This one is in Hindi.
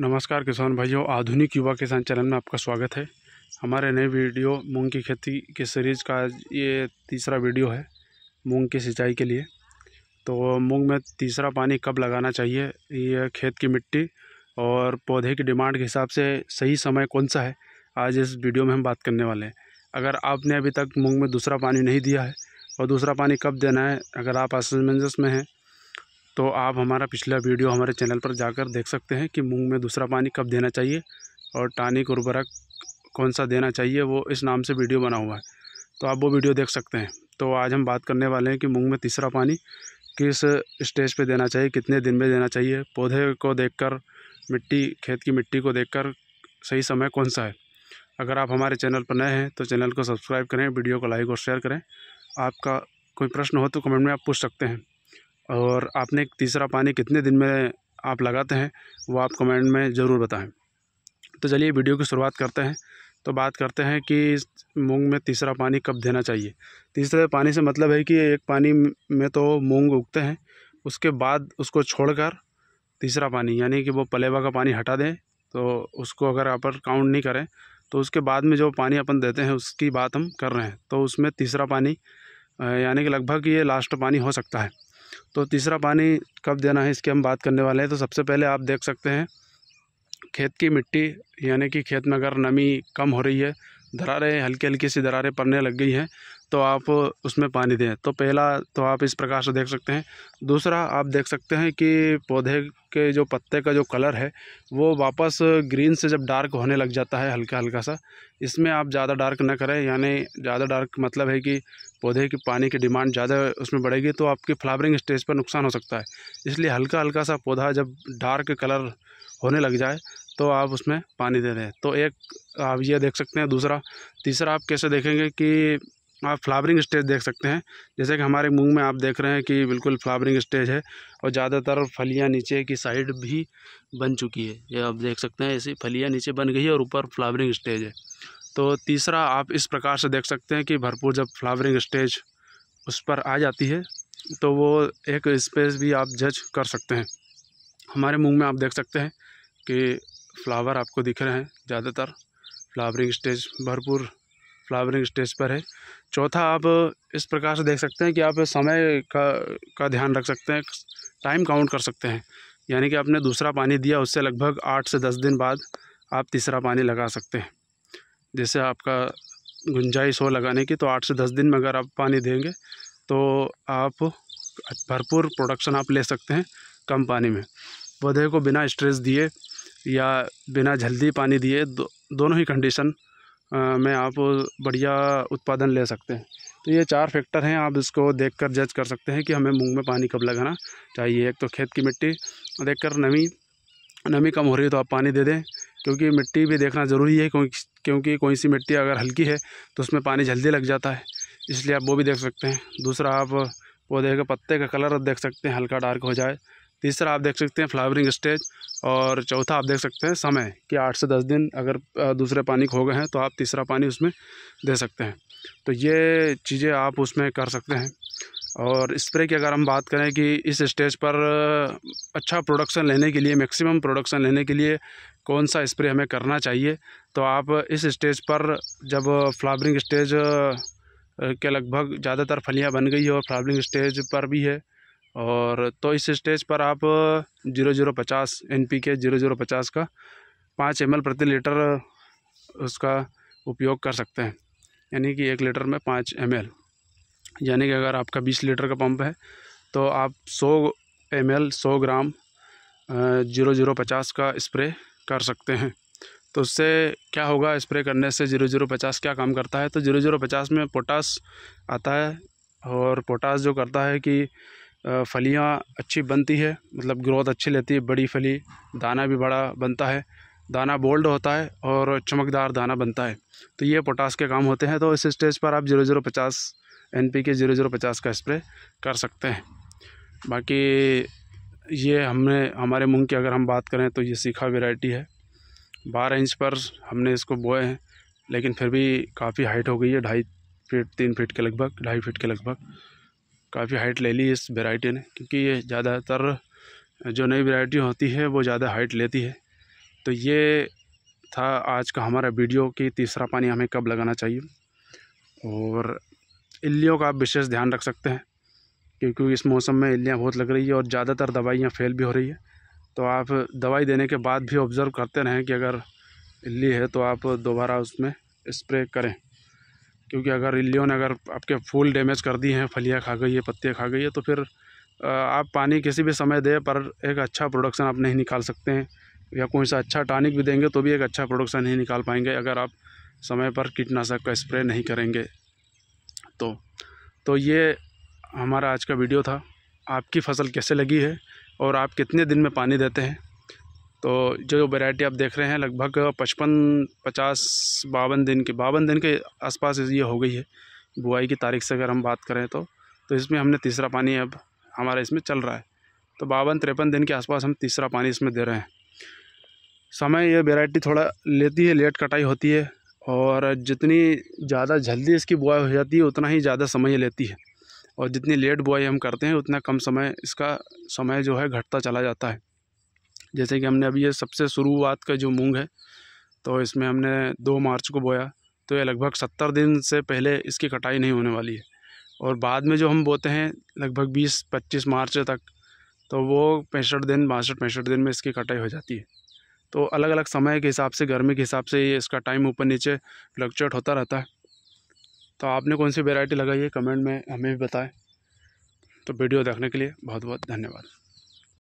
नमस्कार किसान भाइयों आधुनिक युवा किसान चैनल में आपका स्वागत है हमारे नए वीडियो मूंग की खेती के सीरीज़ का ये तीसरा वीडियो है मूंग की सिंचाई के लिए तो मूंग में तीसरा पानी कब लगाना चाहिए ये खेत की मिट्टी और पौधे की डिमांड के हिसाब से सही समय कौन सा है आज इस वीडियो में हम बात करने वाले हैं अगर आपने अभी तक मूँग में दूसरा पानी नहीं दिया है और दूसरा पानी कब देना है अगर आप असमंजस में हैं तो आप हमारा पिछला वीडियो हमारे चैनल पर जाकर देख सकते हैं कि मूंग में दूसरा पानी कब देना चाहिए और टानिक उर्वरक कौन सा देना चाहिए वो इस नाम से वीडियो बना हुआ है तो आप वो वीडियो देख सकते हैं तो आज हम बात करने वाले हैं कि मूँग में तीसरा पानी किस स्टेज पर देना चाहिए कितने दिन में देना चाहिए पौधे को देख मिट्टी खेत की मिट्टी को देख सही समय कौन सा है अगर आप हमारे चैनल पर नए हैं तो चैनल को सब्सक्राइब करें वीडियो को लाइक और शेयर करें आपका कोई प्रश्न हो तो कमेंट में आप पूछ सकते हैं और आपने तीसरा पानी कितने दिन में आप लगाते हैं वो आप कमेंट में ज़रूर बताएं तो चलिए वीडियो की शुरुआत करते हैं तो बात करते हैं कि मूंग में तीसरा पानी कब देना चाहिए तीसरे पानी से मतलब है कि एक पानी में तो मूंग उगते हैं उसके बाद उसको छोड़कर तीसरा पानी यानी कि वो पलेवा का पानी हटा दें तो उसको अगर आप काउंट नहीं करें तो उसके बाद में जो पानी अपन देते हैं उसकी बात हम कर रहे हैं तो उसमें तीसरा पानी यानी कि लगभग ये लास्ट पानी हो सकता है तो तीसरा पानी कब देना है इसकी हम बात करने वाले हैं तो सबसे पहले आप देख सकते हैं खेत की मिट्टी यानी कि खेत में अगर नमी कम हो रही है दरारें हल्की हल्की सी दरारें पड़ने लग गई हैं तो आप उसमें पानी दें तो पहला तो आप इस प्रकार से देख सकते हैं दूसरा आप देख सकते हैं कि पौधे के जो पत्ते का जो कलर है वो वापस ग्रीन से जब डार्क होने लग जाता है हल्का हल्का सा इसमें आप ज़्यादा डार्क ना करें यानी ज़्यादा डार्क मतलब है कि पौधे की पानी की डिमांड ज़्यादा उसमें बढ़ेगी तो आपकी फ्लावरिंग स्टेज पर नुकसान हो सकता है इसलिए हल्का हल्का सा पौधा जब डार्क कलर होने लग जाए तो आप उसमें पानी दे दें तो एक आप ये देख सकते हैं दूसरा तीसरा आप कैसे देखेंगे कि आप फ्लावरिंग स्टेज देख सकते हैं जैसे कि हमारे मूंग में आप देख रहे हैं कि बिल्कुल फ्लावरिंग स्टेज है और ज़्यादातर फलियां नीचे की साइड भी बन चुकी है ये आप देख सकते हैं ऐसी फलियां नीचे बन गई है और ऊपर फ्लावरिंग स्टेज है तो तीसरा आप इस प्रकार से देख सकते हैं कि भरपूर जब फ्लावरिंग स्टेज उस पर आ जाती है तो वो एक स्पेस भी आप जज कर सकते हैं हमारे मूँग में आप देख सकते हैं कि फ्लावर आपको दिख रहे हैं ज़्यादातर फ्लावरिंग स्टेज भरपूर फ्लावरिंग स्टेज पर है चौथा आप इस प्रकार से देख सकते हैं कि आप समय का का ध्यान रख सकते हैं टाइम काउंट कर सकते हैं यानी कि आपने दूसरा पानी दिया उससे लगभग आठ से दस दिन बाद आप तीसरा पानी लगा सकते हैं जैसे आपका गुंजाइश हो लगाने की तो आठ से दस दिन में अगर आप पानी देंगे तो आप भरपूर प्रोडक्शन आप ले सकते हैं कम पानी में पौधे को बिना स्ट्रेस दिए या बिना जल्दी पानी दिए दो, दोनों ही कंडीशन में आप बढ़िया उत्पादन ले सकते हैं तो ये चार फैक्टर हैं आप इसको देख कर जज कर सकते हैं कि हमें मूंग में पानी कब लगाना चाहिए एक तो खेत की मिट्टी देख कर नमी नमी कम हो रही है तो आप पानी दे दें क्योंकि मिट्टी भी देखना ज़रूरी है क्योंकि क्योंकि कोई सी मिट्टी अगर हल्की है तो उसमें पानी जल्दी लग जाता है इसलिए आप वो भी देख सकते हैं दूसरा आप पौधे के पत्ते का कलर देख सकते हैं हल्का डार्क हो जाए तीसरा आप देख सकते हैं फ्लावरिंग स्टेज और चौथा आप देख सकते हैं समय कि आठ से दस दिन अगर दूसरे पानी खो गए हैं तो आप तीसरा पानी उसमें दे सकते हैं तो ये चीज़ें आप उसमें कर सकते हैं और स्प्रे की अगर हम बात करें कि इस स्टेज पर अच्छा प्रोडक्शन लेने के लिए मैक्सिमम प्रोडक्शन लेने के लिए कौन सा स्प्रे हमें करना चाहिए तो आप इस स्टेज पर जब फ्लावरिंग स्टेज के लगभग ज़्यादातर फलियाँ बन गई है और फ्लावरिंग स्टेज पर भी है और तो इस स्टेज पर आप जीरो जीरो पचास N P K zero zero पचास का पाँच एम प्रति लीटर उसका उपयोग कर सकते हैं यानी कि एक लीटर में पाँच एम यानी कि अगर आपका बीस लीटर का पंप है तो आप सौ एम एल सौ ग्राम जीरो जीरो पचास का स्प्रे कर सकते हैं तो उससे क्या होगा स्प्रे करने से जीरो जीरो पचास क्या काम करता है तो जीरो जीरो पचास में पोटास आता है और पोटास जो करता है कि फलियाँ अच्छी बनती है मतलब ग्रोथ अच्छी लेती है बड़ी फली दाना भी बड़ा बनता है दाना बोल्ड होता है और चमकदार दाना बनता है तो ये पोटास के काम होते हैं तो इस स्टेज पर आप जीरो जीरो पचास N P K zero zero पचास का स्प्रे कर सकते हैं बाकी ये हमने हमारे मूँग की अगर हम बात करें तो ये सीखा वेराइटी है बारह इंच पर हमने इसको बोए हैं लेकिन फिर भी काफ़ी हाइट हो गई है ढाई फीट तीन फीट के लगभग ढाई फीट के लगभग काफ़ी हाइट ले ली इस वेराइटी ने क्योंकि ये ज़्यादातर जो नई वेराइटी होती है वो ज़्यादा हाइट लेती है तो ये था आज का हमारा वीडियो कि तीसरा पानी हमें कब लगाना चाहिए और इल्लियों का आप विशेष ध्यान रख सकते हैं क्योंकि इस मौसम में इल्लियाँ बहुत लग रही है और ज़्यादातर दवाइयाँ फेल भी हो रही है तो आप दवाई देने के बाद भी ऑब्ज़र्व करते रहें कि अगर इल्ली है तो आप दोबारा उसमें स्प्रे करें क्योंकि अगर इल्लियों ने अगर आपके फूल डैमेज कर दिए हैं फलियाँ खा गई है पत्तियाँ खा गई है तो फिर आप पानी किसी भी समय दें पर एक अच्छा प्रोडक्शन आप नहीं निकाल सकते हैं या कोई सा अच्छा टानिक भी देंगे तो भी एक अच्छा प्रोडक्शन नहीं निकाल पाएंगे अगर आप समय पर कीटनाशक का स्प्रे नहीं करेंगे तो तो ये हमारा आज का वीडियो था आपकी फसल कैसे लगी है और आप कितने दिन में पानी देते हैं तो जो वैरायटी आप देख रहे हैं लगभग पचपन पचास बावन दिन के बावन दिन के आसपास ये हो गई है बुआई की तारीख से अगर हम बात करें तो तो इसमें हमने तीसरा पानी अब हमारा इसमें चल रहा है तो बावन तिरपन दिन के आसपास हम तीसरा पानी इसमें दे रहे हैं समय ये वेराइटी थोड़ा लेती है लेट कटाई होती है और जितनी ज़्यादा जल्दी इसकी बुआई हो जाती है उतना ही ज़्यादा समय लेती है और जितनी लेट बुआई हम करते हैं उतना कम समय इसका समय जो है घटता चला जाता है जैसे कि हमने अभी ये सबसे शुरुआत का जो मूंग है तो इसमें हमने दो मार्च को बोया तो ये लगभग सत्तर दिन से पहले इसकी कटाई नहीं होने वाली है और बाद में जो हम बोते हैं लगभग बीस पच्चीस मार्च तक तो वो पैंसठ दिन बासठ पैंसठ दिन में इसकी कटाई हो जाती है तो अलग अलग समय के हिसाब से गर्मी के हिसाब से ये इसका टाइम ऊपर नीचे फ्लक्चुएट होता रहता है तो आपने कौन सी वेराइटी लगाई है कमेंट में हमें भी बताएं तो वीडियो देखने के लिए बहुत बहुत धन्यवाद